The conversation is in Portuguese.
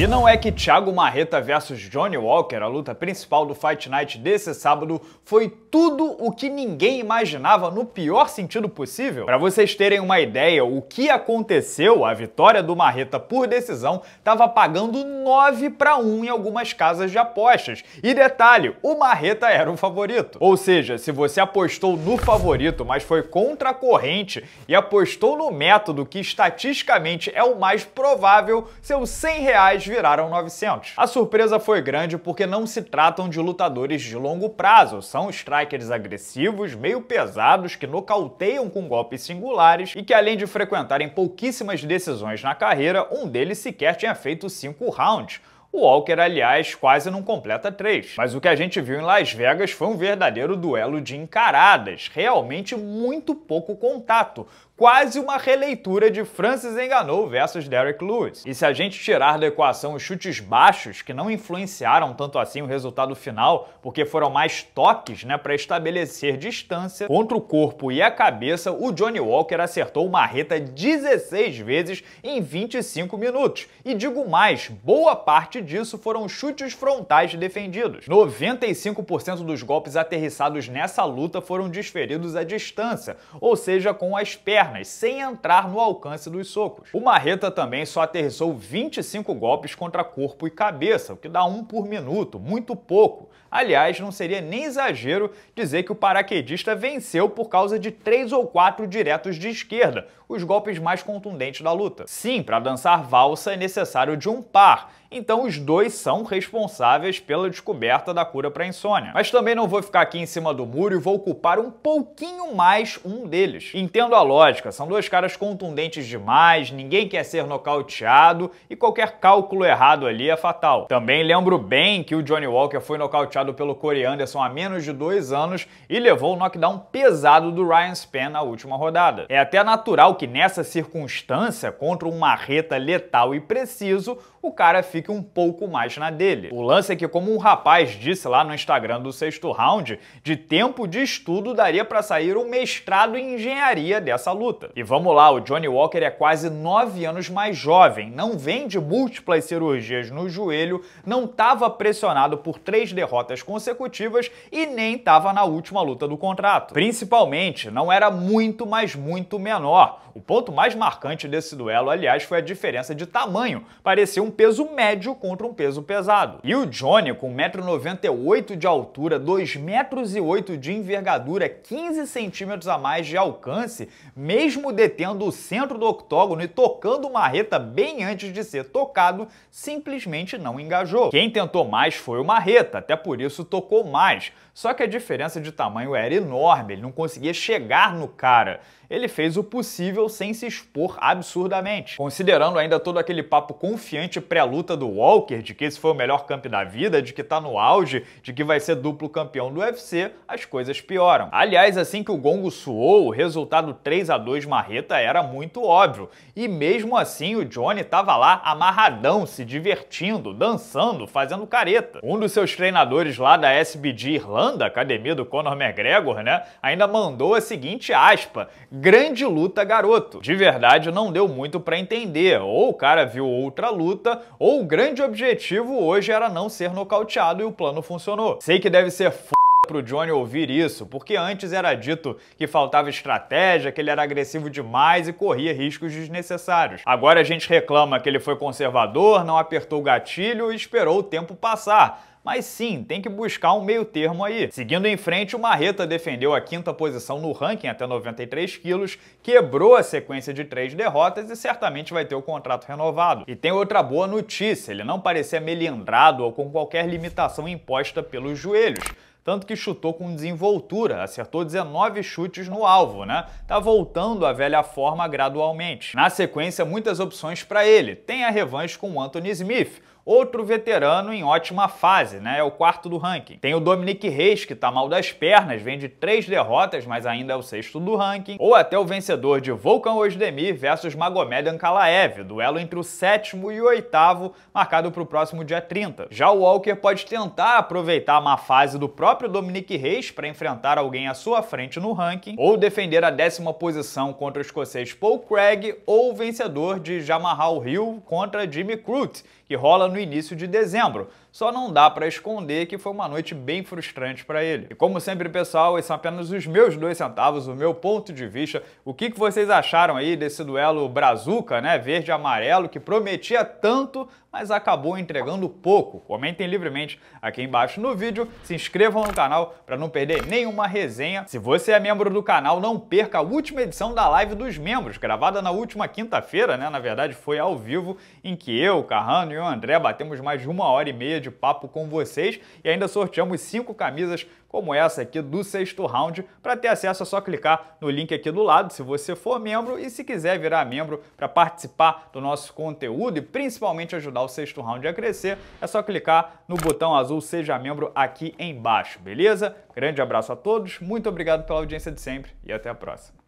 E não é que Thiago Marreta versus Johnny Walker, a luta principal do Fight Night desse sábado, foi tudo o que ninguém imaginava no pior sentido possível? Para vocês terem uma ideia, o que aconteceu, a vitória do Marreta por decisão estava pagando 9 para 1 em algumas casas de apostas. E detalhe, o Marreta era o favorito. Ou seja, se você apostou no favorito, mas foi contra a corrente e apostou no método que estatisticamente é o mais provável, seus 100 reais viraram 900. A surpresa foi grande porque não se tratam de lutadores de longo prazo, são strikers agressivos, meio pesados, que nocauteiam com golpes singulares e que além de frequentarem pouquíssimas decisões na carreira, um deles sequer tinha feito 5 rounds o Walker, aliás, quase não completa três. Mas o que a gente viu em Las Vegas foi um verdadeiro duelo de encaradas, realmente muito pouco contato, quase uma releitura de Francis Enganou versus Derek Lewis. E se a gente tirar da equação os chutes baixos, que não influenciaram tanto assim o resultado final, porque foram mais toques né, para estabelecer distância, contra o corpo e a cabeça, o Johnny Walker acertou uma reta 16 vezes em 25 minutos. E digo mais, boa parte parte disso foram chutes frontais defendidos. 95% dos golpes aterrissados nessa luta foram desferidos à distância, ou seja, com as pernas, sem entrar no alcance dos socos. O Marreta também só aterrissou 25 golpes contra corpo e cabeça, o que dá um por minuto, muito pouco. Aliás, não seria nem exagero dizer que o paraquedista venceu por causa de três ou quatro diretos de esquerda, os golpes mais contundentes da luta. Sim, para dançar valsa é necessário de um par, então os dois são responsáveis pela descoberta da cura para insônia. Mas também não vou ficar aqui em cima do muro e vou culpar um pouquinho mais um deles. Entendo a lógica, são dois caras contundentes demais, ninguém quer ser nocauteado e qualquer cálculo errado ali é fatal. Também lembro bem que o Johnny Walker foi nocauteado pelo Corey Anderson há menos de dois anos e levou o knockdown pesado do Ryan Spann na última rodada. É até natural que nessa circunstância, contra um marreta letal e preciso, o cara fique fique um pouco mais na dele. O lance é que, como um rapaz disse lá no Instagram do sexto round, de tempo de estudo daria para sair um mestrado em engenharia dessa luta. E vamos lá, o Johnny Walker é quase 9 anos mais jovem, não vem de múltiplas cirurgias no joelho, não estava pressionado por três derrotas consecutivas e nem estava na última luta do contrato. Principalmente, não era muito, mas muito menor. O ponto mais marcante desse duelo, aliás, foi a diferença de tamanho. Parecia um peso médio médio contra um peso pesado. E o Johnny, com 1,98m de altura, 2,08m de envergadura, 15 centímetros a mais de alcance, mesmo detendo o centro do octógono e tocando marreta bem antes de ser tocado, simplesmente não engajou. Quem tentou mais foi o marreta, até por isso tocou mais. Só que a diferença de tamanho era enorme, ele não conseguia chegar no cara. Ele fez o possível sem se expor absurdamente. Considerando ainda todo aquele papo confiante pré-luta do Walker, de que esse foi o melhor camp da vida, de que tá no auge, de que vai ser duplo campeão do UFC, as coisas pioram. Aliás, assim que o gongo suou, o resultado 3 a 2 marreta era muito óbvio. E mesmo assim, o Johnny tava lá amarradão, se divertindo, dançando, fazendo careta. Um dos seus treinadores lá da SBG Irlanda, academia do Conor McGregor, né, ainda mandou a seguinte aspa: "Grande luta, garoto". De verdade, não deu muito para entender. Ou o cara viu outra luta, ou o grande objetivo hoje era não ser nocauteado e o plano funcionou. Sei que deve ser f pro Johnny ouvir isso, porque antes era dito que faltava estratégia, que ele era agressivo demais e corria riscos desnecessários. Agora a gente reclama que ele foi conservador, não apertou o gatilho e esperou o tempo passar. Mas sim, tem que buscar um meio termo aí. Seguindo em frente, o Marreta defendeu a quinta posição no ranking até 93 quilos, quebrou a sequência de três derrotas e certamente vai ter o contrato renovado. E tem outra boa notícia, ele não parecia melindrado ou com qualquer limitação imposta pelos joelhos tanto que chutou com desenvoltura, acertou 19 chutes no alvo, né? Tá voltando à velha forma gradualmente. Na sequência, muitas opções para ele. Tem a revanche com Anthony Smith, Outro veterano em ótima fase, né? É o quarto do ranking. Tem o Dominic Reis, que tá mal das pernas, vem de três derrotas, mas ainda é o sexto do ranking. Ou até o vencedor de Volkan Ozdemir versus Magomed Ankalaev, duelo entre o sétimo e o oitavo, marcado para o próximo dia 30. Já o Walker pode tentar aproveitar a má fase do próprio Dominic Reis para enfrentar alguém à sua frente no ranking, ou defender a décima posição contra o escocês Paul Craig, ou o vencedor de Jamahal Hill contra Jimmy Crute, que rola no no início de dezembro. Só não dá para esconder que foi uma noite bem frustrante para ele. E como sempre, pessoal, esses são apenas os meus dois centavos, o meu ponto de vista. O que, que vocês acharam aí desse duelo brazuca, né? Verde e amarelo, que prometia tanto, mas acabou entregando pouco. Comentem livremente aqui embaixo no vídeo, se inscrevam no canal para não perder nenhuma resenha. Se você é membro do canal, não perca a última edição da live dos membros, gravada na última quinta-feira, né? Na verdade, foi ao vivo, em que eu, Carrano e o André batemos mais de uma hora e meia de papo com vocês e ainda sorteamos cinco camisas como essa aqui do sexto round. Para ter acesso é só clicar no link aqui do lado se você for membro e se quiser virar membro para participar do nosso conteúdo e principalmente ajudar o sexto round a crescer, é só clicar no botão azul Seja Membro aqui embaixo, beleza? Grande abraço a todos, muito obrigado pela audiência de sempre e até a próxima.